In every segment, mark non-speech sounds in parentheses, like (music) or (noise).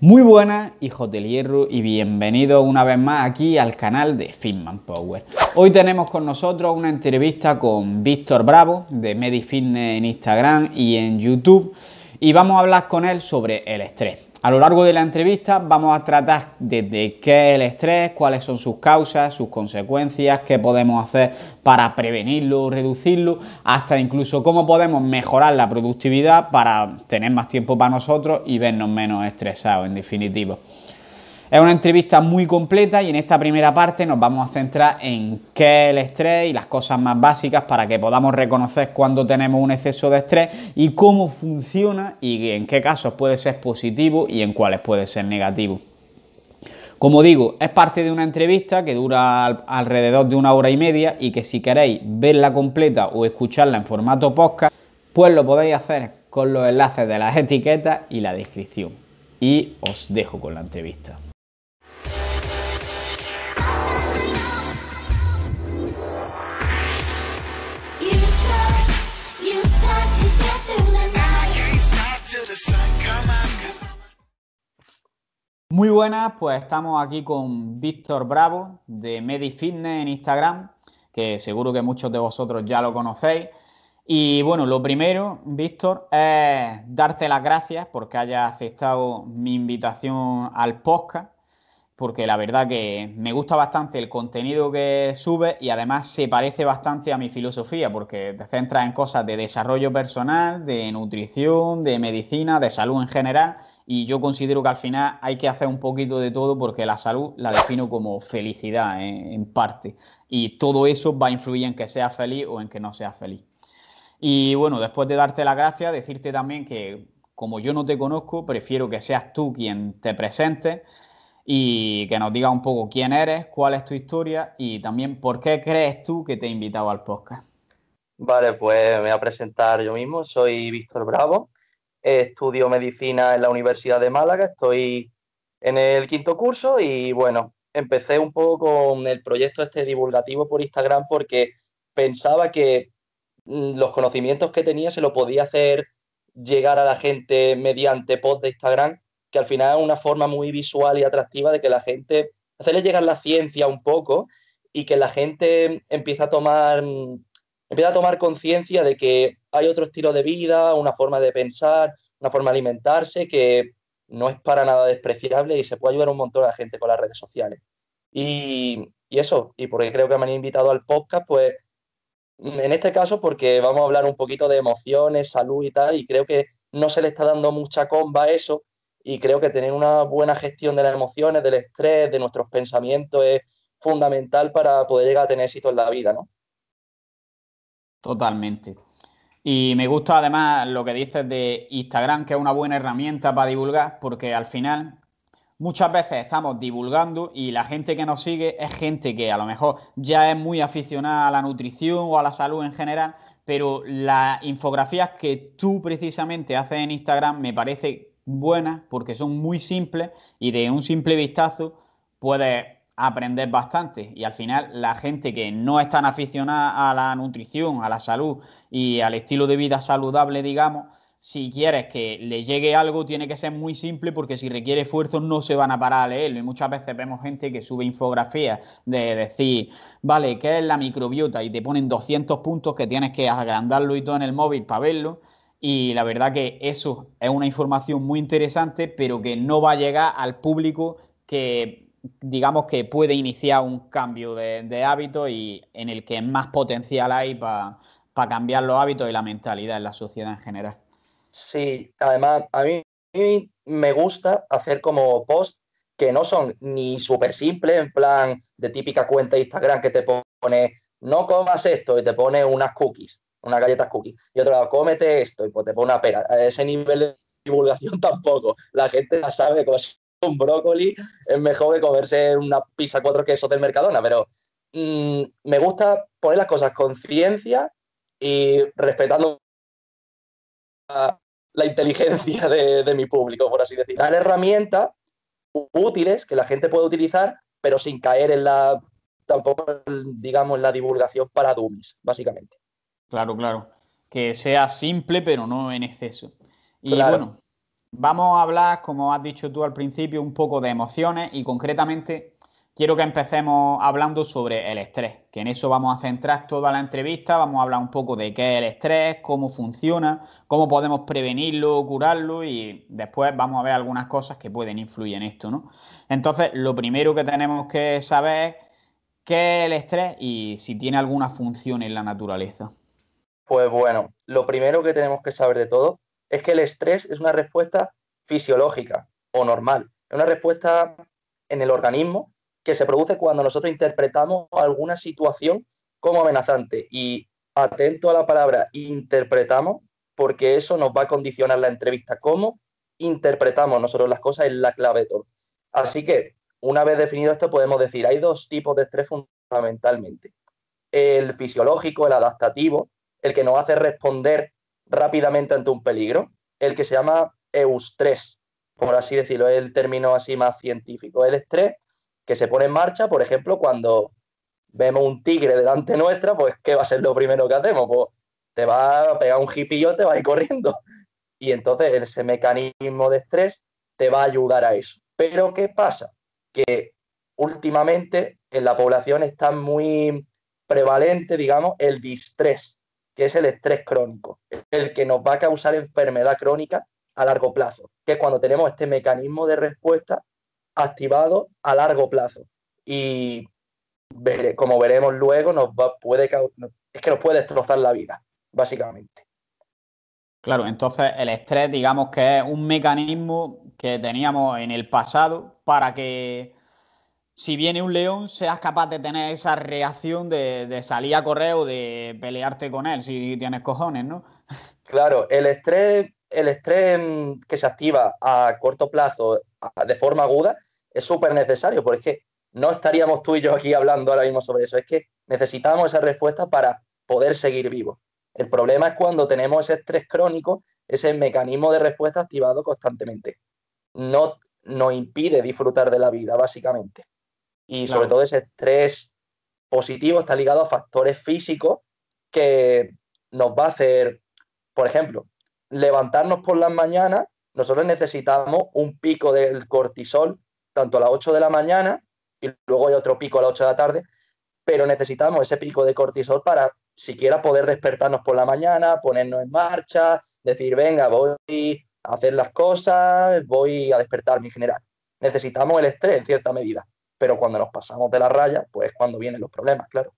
Muy buenas, hijos del hierro, y bienvenidos una vez más aquí al canal de Fitman Power. Hoy tenemos con nosotros una entrevista con Víctor Bravo de MediFitness en Instagram y en YouTube, y vamos a hablar con él sobre el estrés. A lo largo de la entrevista vamos a tratar desde qué es el estrés, cuáles son sus causas, sus consecuencias, qué podemos hacer para prevenirlo o reducirlo, hasta incluso cómo podemos mejorar la productividad para tener más tiempo para nosotros y vernos menos estresados, en definitivo. Es una entrevista muy completa y en esta primera parte nos vamos a centrar en qué es el estrés y las cosas más básicas para que podamos reconocer cuando tenemos un exceso de estrés y cómo funciona y en qué casos puede ser positivo y en cuáles puede ser negativo. Como digo, es parte de una entrevista que dura alrededor de una hora y media y que si queréis verla completa o escucharla en formato podcast, pues lo podéis hacer con los enlaces de las etiquetas y la descripción. Y os dejo con la entrevista. Muy buenas, pues estamos aquí con Víctor Bravo de Medifitness en Instagram, que seguro que muchos de vosotros ya lo conocéis. Y bueno, lo primero, Víctor, es darte las gracias porque hayas aceptado mi invitación al podcast, porque la verdad que me gusta bastante el contenido que subes y además se parece bastante a mi filosofía, porque te centras en cosas de desarrollo personal, de nutrición, de medicina, de salud en general y yo considero que al final hay que hacer un poquito de todo porque la salud la defino como felicidad eh, en, parte. Y todo eso va a influir en que seas feliz o en que no seas feliz. Y bueno, después de darte la gracia, decirte también que como yo no te conozco, prefiero que seas tú quien te presente y que nos digas un poco quién eres, cuál es tu historia y también por qué crees tú que te he invitado al podcast. Vale, pues me voy a presentar yo mismo. Soy Víctor Bravo, estudio medicina en la Universidad de Málaga, estoy en el quinto curso y bueno, empecé un poco con el proyecto este divulgativo por Instagram porque pensaba que mm, los conocimientos que tenía se lo podía hacer llegar a la gente mediante post de Instagram, que al final es una forma muy visual y atractiva de que la gente, hacerle llegar la ciencia un poco y que la gente empiece a tomar, mm, a tomar conciencia de que hay otro estilo de vida, una forma de pensar, una forma de alimentarse que no es para nada despreciable y se puede ayudar un montón a la gente con las redes sociales. Y, eso, y porque creo que me han invitado al podcast, pues mm, en este caso porque vamos a hablar un poquito de emociones, salud y tal, y creo que no se le está dando mucha comba a eso, y creo que tener una buena gestión de las emociones, del estrés, de nuestros pensamientos es fundamental para poder llegar a tener éxito en la vida, ¿no? Totalmente. Y me gusta además lo que dices de Instagram, que es una buena herramienta para divulgar, porque al final muchas veces estamos divulgando y la gente que nos sigue es gente que a lo mejor ya es muy aficionada a la nutrición o a la salud en general, pero las infografías que tú precisamente haces en Instagram me parece buenas porque son muy simples y de un simple vistazo puedes Aprender bastante. Y al final, la gente que no es tan aficionada a la nutrición, a la salud y al estilo de vida saludable, digamos, si quieres que le llegue algo, tiene que ser muy simple porque si requiere esfuerzo no se van a parar a leerlo. Y muchas veces vemos gente que sube infografías de decir, vale, ¿qué es la microbiota? Y te ponen 200 puntos que tienes que agrandarlo y todo en el móvil para verlo. Y la verdad que eso es una información muy interesante, pero que no va a llegar al público que digamos que puede iniciar un cambio de, hábito y en el que más potencial hay para cambiar los hábitos y la mentalidad en la sociedad en general. Sí, además a mí me gusta hacer como posts que no son ni súper simples, en plan de típica cuenta de Instagram que te pone no comas esto y te pone unas cookies, unas galletas cookies. Y otro lado, cómete esto y pues te pone una pera. ese nivel de divulgación (laughs) tampoco. La gente la sabe cómo un brócoli es mejor que comerse una pizza cuatro quesos del Mercadona, pero mm, me gusta poner las cosas con ciencia y respetando la, inteligencia de, mi público, por así decirlo. Dar herramientas útiles que la gente puede utilizar, pero sin caer en la, tampoco, digamos, en la divulgación para dummies, básicamente. Claro, claro. Que sea simple, pero no en exceso. Y bueno, Vamos a hablar, como has dicho tú al principio, un poco de emociones y concretamente quiero que empecemos hablando sobre el estrés, que en eso vamos a centrar toda la entrevista, vamos a hablar un poco de qué es el estrés, cómo funciona, cómo podemos prevenirlo, curarlo y después vamos a ver algunas cosas que pueden influir en esto, ¿no? Entonces, lo primero que tenemos que saber es qué es el estrés y si tiene alguna función en la naturaleza. Pues bueno, lo primero que tenemos que saber de todo es que el estrés es una respuesta fisiológica o normal, es una respuesta en el organismo que se produce cuando nosotros interpretamos alguna situación como amenazante. Y atento a la palabra interpretamos, porque eso nos va a condicionar la entrevista. ¿Cómo interpretamos nosotros las cosas es la clave de todo? Así que, una vez definido esto, podemos decir, hay dos tipos de estrés fundamentalmente. El fisiológico, el adaptativo, el que nos hace responder rápidamente ante un peligro, el que se llama eustrés, por así decirlo, el término así más científico. El estrés que se pone en marcha, por ejemplo, cuando vemos un tigre delante nuestra, pues ¿qué va a ser lo primero que hacemos? Pues te va a pegar un hipillo, te va a ir corriendo. Y entonces ese mecanismo de estrés te va a ayudar a eso. Pero ¿qué pasa? Que últimamente en la población está muy prevalente, digamos, el distrés, que es el estrés crónico, el que nos va a causar enfermedad crónica a largo plazo, que es cuando tenemos este mecanismo de respuesta activado a largo plazo. Y como veremos luego, nos va, puede, es que nos puede destrozar la vida, básicamente. Claro, entonces el estrés, digamos que es un mecanismo que teníamos en el pasado para que si viene un león, seas capaz de tener esa reacción de, salir a correr o de pelearte con él, si tienes cojones, ¿no? Claro, el estrés, el estrés que se activa a corto plazo de forma aguda es súper necesario, porque es que no estaríamos tú y yo aquí hablando ahora mismo sobre eso, es que necesitamos esa respuesta para poder seguir vivo. El problema es cuando tenemos ese estrés crónico, ese mecanismo de respuesta activado constantemente. No nos impide disfrutar de la vida, básicamente. Y sobre todo ese estrés positivo está ligado a factores físicos que nos va a hacer, por ejemplo, levantarnos por las mañanas, nosotros necesitamos un pico del cortisol, tanto a las 8 de la mañana y luego hay otro pico a las 8 de la tarde, pero necesitamos ese pico de cortisol para siquiera poder despertarnos por la mañana, ponernos en marcha, decir, venga, voy a hacer las cosas, voy a despertar mi general. Necesitamos el estrés en cierta medida pero cuando nos pasamos de la raya, pues es cuando vienen los problemas, claro.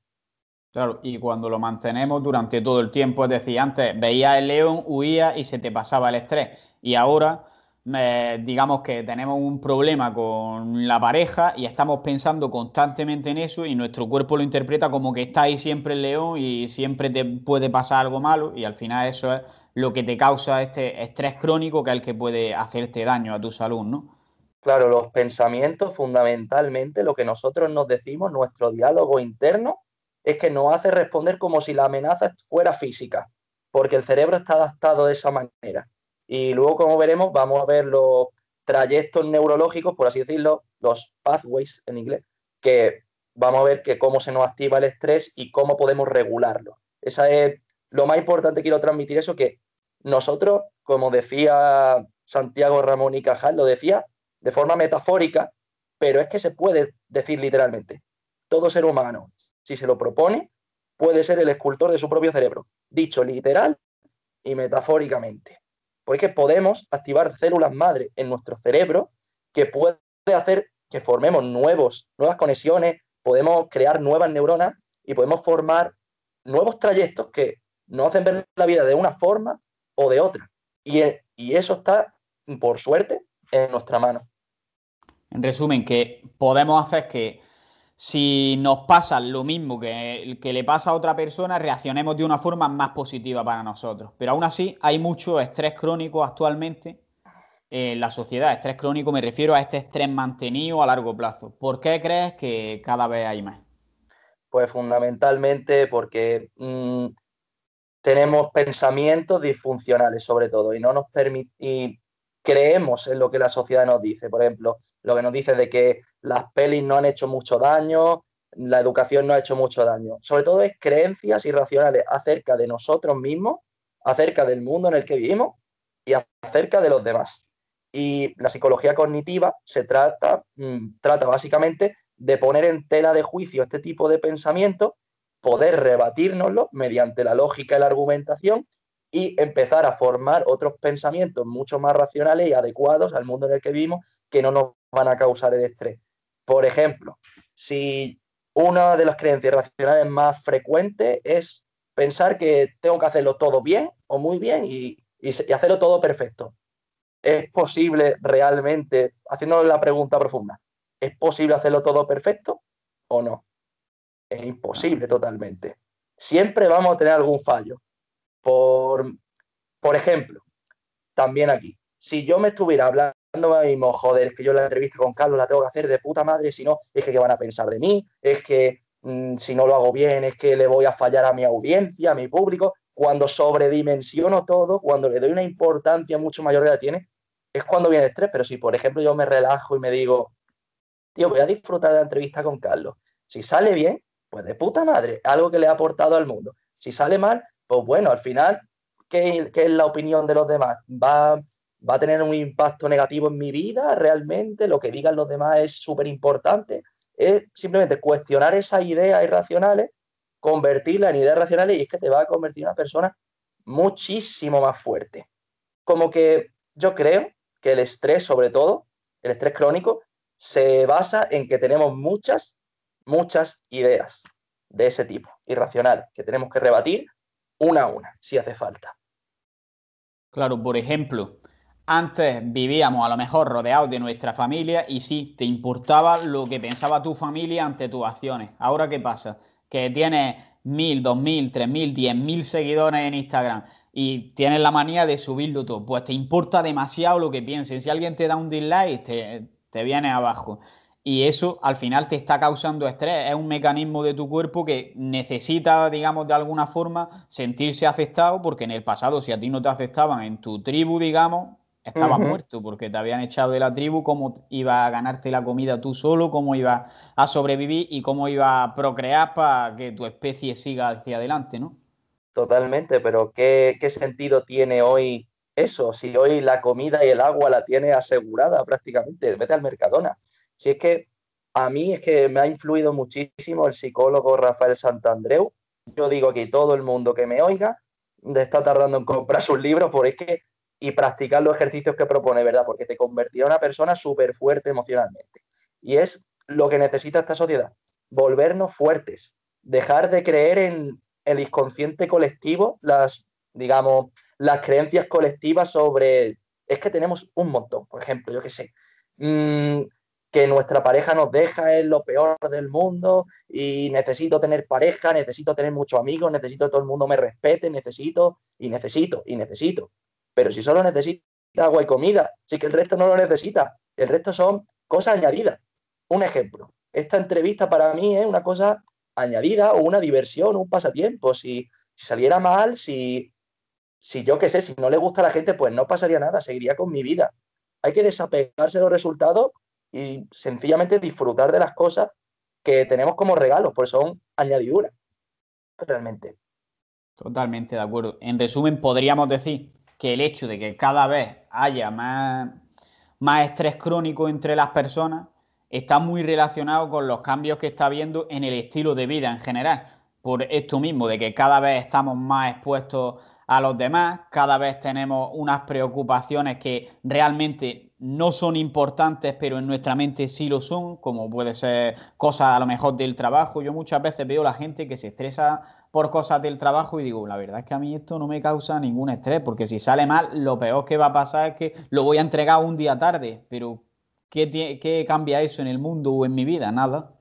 Claro, y cuando lo mantenemos durante todo el tiempo, es decir, antes veía el león, huía y se te pasaba el estrés. Y ahora, eh, digamos que tenemos un problema con la pareja y estamos pensando constantemente en eso y nuestro cuerpo lo interpreta como que está ahí siempre el león y siempre te puede pasar algo malo y al final eso es lo que te causa este estrés crónico que es el que puede hacerte daño a tu salud, ¿no? Claro, los pensamientos, fundamentalmente, lo que nosotros nos decimos, nuestro diálogo interno, es que nos hace responder como si la amenaza fuera física, porque el cerebro está adaptado de esa manera. Y luego, como veremos, vamos a ver los trayectos neurológicos, por así decirlo, los pathways en inglés, que vamos a ver que cómo se nos activa el estrés y cómo podemos regularlo. Esa es lo más importante quiero transmitir eso que nosotros, como decía Santiago Ramón y Cajal, lo decía, de forma metafórica, pero es que se puede decir literalmente. Todo ser humano, si se lo propone, puede ser el escultor de su propio cerebro, dicho literal y metafóricamente. Porque podemos activar células madre en nuestro cerebro que puede hacer que formemos nuevos, nuevas conexiones, podemos crear nuevas neuronas y podemos formar nuevos trayectos que nos hacen ver la vida de una forma o de otra. Y, eh, y eso está, por suerte, en nuestra mano. En resumen, que podemos hacer que si nos pasa lo mismo que, que le pasa a otra persona, reaccionemos de una forma más positiva para nosotros. Pero aún así hay mucho estrés crónico actualmente en la sociedad. Estrés crónico me refiero a este estrés mantenido a largo plazo. ¿Por qué crees que cada vez hay más? Pues fundamentalmente porque mm, tenemos pensamientos disfuncionales sobre todo y no nos permite creemos en lo que la sociedad nos dice. Por ejemplo, lo que nos dice de que las pelis no han hecho mucho daño, la educación no ha hecho mucho daño. Sobre todo es creencias irracionales acerca de nosotros mismos, acerca del mundo en el que vivimos y acerca de los demás. Y la psicología cognitiva se trata, mm, trata básicamente de poner en tela de juicio este tipo de pensamiento, poder rebatirnoslo mediante la lógica y la argumentación y empezar a formar otros pensamientos mucho más racionales y adecuados al mundo en el que vivimos que no nos van a causar el estrés. Por ejemplo, si una de las creencias racionales más frecuentes es pensar que tengo que hacerlo todo bien o muy bien y, hacerlo todo perfecto. ¿Es posible realmente, haciéndonos la pregunta profunda, ¿es posible hacerlo todo perfecto o no? Es imposible totalmente. Siempre vamos a tener algún fallo por, por ejemplo, también aquí, si yo me estuviera hablando a mí mismo, joder, es que yo la entrevista con Carlos la tengo que hacer de puta madre, si no, es que ¿qué van a pensar de mí? Es que mm, si no lo hago bien, es que le voy a fallar a mi audiencia, a mi público. Cuando sobredimensiono todo, cuando le doy una importancia mucho mayor que la tiene, es cuando viene estrés. Pero si, por ejemplo, yo me relajo y me digo, tío, voy a disfrutar de la entrevista con Carlos. Si sale bien, pues de puta madre, algo que le ha aportado al mundo. Si sale mal, pues bueno, al final, ¿qué, es la opinión de los demás? ¿Va, ¿Va a tener un impacto negativo en mi vida realmente? ¿Lo que digan los demás es súper importante? Es simplemente cuestionar esas ideas irracionales, convertirlas en ideas racionales y es que te va a convertir en una persona muchísimo más fuerte. Como que yo creo que el estrés, sobre todo, el estrés crónico, se basa en que tenemos muchas, muchas ideas de ese tipo, irracionales, que tenemos que rebatir una a una, si hace falta. Claro, por ejemplo, antes vivíamos a lo mejor rodeados de nuestra familia y sí, te importaba lo que pensaba tu familia ante tus acciones. Ahora, ¿qué pasa? Que tienes mil, dos mil, tres mil, diez mil seguidores en Instagram y tienes la manía de subirlo todo. Pues te importa demasiado lo que piensen. Si alguien te da un dislike, te, te viene abajo y eso al final te está causando estrés. Es un mecanismo de tu cuerpo que necesita, digamos, de alguna forma sentirse aceptado, porque en el pasado, si a ti no te aceptaban en tu tribu, digamos, estabas muerto, porque te habían echado de la tribu, cómo iba a ganarte la comida tú solo, cómo ibas a sobrevivir y cómo iba a procrear para que tu especie siga hacia adelante, ¿no? Totalmente, pero ¿qué, qué sentido tiene hoy eso? Si hoy la comida y el agua la tiene asegurada prácticamente, vete al Mercadona. Si es que a mí es que me ha influido muchísimo el psicólogo Rafael Santandreu. Yo digo que todo el mundo que me oiga está tardando en comprar sus libros por que, y practicar los ejercicios que propone, ¿verdad? Porque te convertirá en una persona súper fuerte emocionalmente. Y es lo que necesita esta sociedad, volvernos fuertes, dejar de creer en el inconsciente colectivo, las, digamos, las creencias colectivas sobre, es que tenemos un montón, por ejemplo, yo qué sé. Mm, que nuestra pareja nos deja en lo peor del mundo y necesito tener pareja, necesito tener muchos amigos, necesito que todo el mundo me respete, necesito y necesito y necesito. Pero si solo necesita agua y comida, sí que el resto no lo necesita, el resto son cosas añadidas. Un ejemplo, esta entrevista para mí es una cosa añadida o una diversión, un pasatiempo. Si, saliera mal, si, si yo qué sé, si no le gusta a la gente, pues no pasaría nada, seguiría con mi vida. Hay que desapegarse de los resultados y sencillamente disfrutar de las cosas que tenemos como regalos, porque son añadiduras, realmente. Totalmente de acuerdo. En resumen, podríamos decir que el hecho de que cada vez haya más, más estrés crónico entre las personas está muy relacionado con los cambios que está habiendo en el estilo de vida en general. Por esto mismo, de que cada vez estamos más expuestos a los demás, cada vez tenemos unas preocupaciones que realmente no son importantes, pero en nuestra mente sí lo son, como puede ser cosas a lo mejor del trabajo. Yo muchas veces veo a la gente que se estresa por cosas del trabajo y digo, la verdad es que a mí esto no me causa ningún estrés, porque si sale mal, lo peor que va a pasar es que lo voy a entregar un día tarde, pero ¿qué, cambia eso en el mundo o en mi vida? Nada.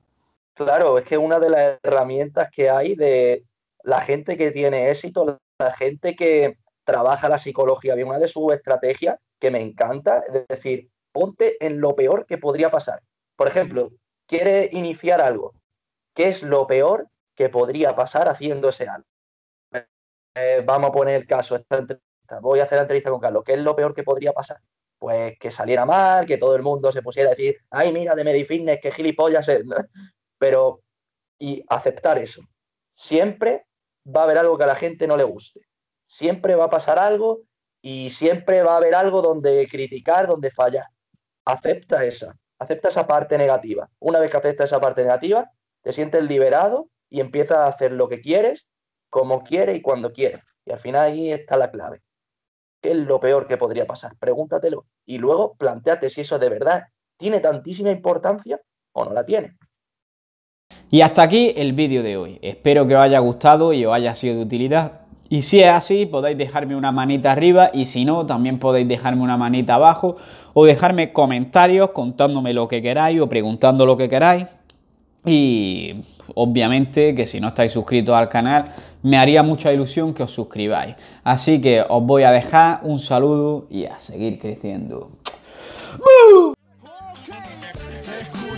Claro, es que una de las herramientas que hay de la gente que tiene éxito, la gente que trabaja la psicología bien, una de sus estrategias que me encanta, es decir, ponte en lo peor que podría pasar. Por ejemplo, quiere iniciar algo, ¿qué es lo peor que podría pasar haciéndose algo? Eh, vamos a poner el caso, esta entrevista, voy a hacer la entrevista con Carlos, ¿qué es lo peor que podría pasar? Pues que saliera mal, que todo el mundo se pusiera a decir, ay, mira, de Medifitness, que gilipollas es. (laughs) Pero, y aceptar eso. Siempre va a haber algo que a la gente no le guste. Siempre va a pasar algo y siempre va a haber algo donde criticar, donde fallar. Acepta esa, acepta esa parte negativa. Una vez que aceptas esa parte negativa, te sientes liberado y empiezas a hacer lo que quieres, como quieres y cuando quieres. Y al final ahí está la clave. ¿Qué es lo peor que podría pasar? Pregúntatelo y luego planteate si eso de verdad tiene tantísima importancia o no la tiene. Y hasta aquí el vídeo de hoy. Espero que os haya gustado y os haya sido de utilidad. Y si es así, podéis dejarme una manita arriba y si no, también podéis dejarme una manita abajo o dejarme comentarios contándome lo que queráis o preguntando lo que queráis. Y obviamente que si no estáis suscritos al canal, me haría mucha ilusión que os suscribáis. Así que os voy a dejar un saludo y a seguir creciendo